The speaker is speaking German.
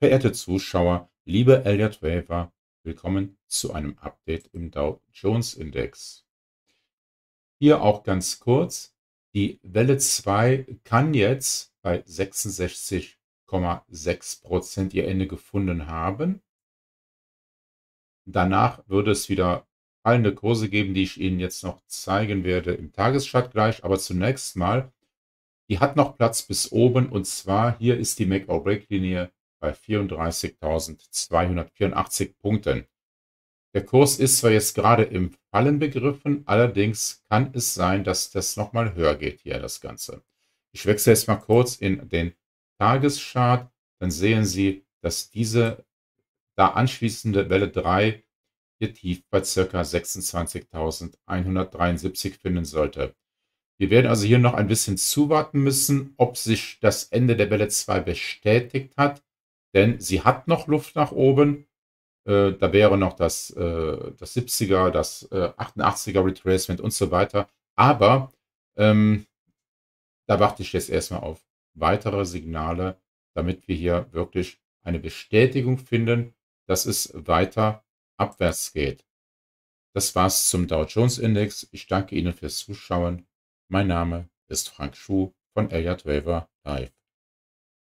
Verehrte Zuschauer, liebe Elliott Waver, willkommen zu einem Update im Dow Jones Index. Hier auch ganz kurz, die Welle 2 kann jetzt bei 66,6% ihr Ende gefunden haben. Danach würde es wieder fallende Kurse geben, die ich Ihnen jetzt noch zeigen werde im Tageschart gleich. Aber zunächst mal, die hat noch Platz bis oben und zwar hier ist die Make-or-Break-Linie bei 34.284 Punkten. Der Kurs ist zwar jetzt gerade im Fallen begriffen, allerdings kann es sein, dass das nochmal höher geht hier, das Ganze. Ich wechsle jetzt mal kurz in den Tageschart, dann sehen Sie, dass diese da anschließende Welle 3 hier Tief bei ca. 26.173 finden sollte. Wir werden also hier noch ein bisschen zuwarten müssen, ob sich das Ende der Welle 2 bestätigt hat denn sie hat noch Luft nach oben. Äh, da wäre noch das, äh, das 70er, das äh, 88er Retracement und so weiter. Aber ähm, da warte ich jetzt erstmal auf weitere Signale, damit wir hier wirklich eine Bestätigung finden, dass es weiter abwärts geht. Das war's zum Dow Jones Index. Ich danke Ihnen fürs Zuschauen. Mein Name ist Frank Schuh von Elliott Waver Live.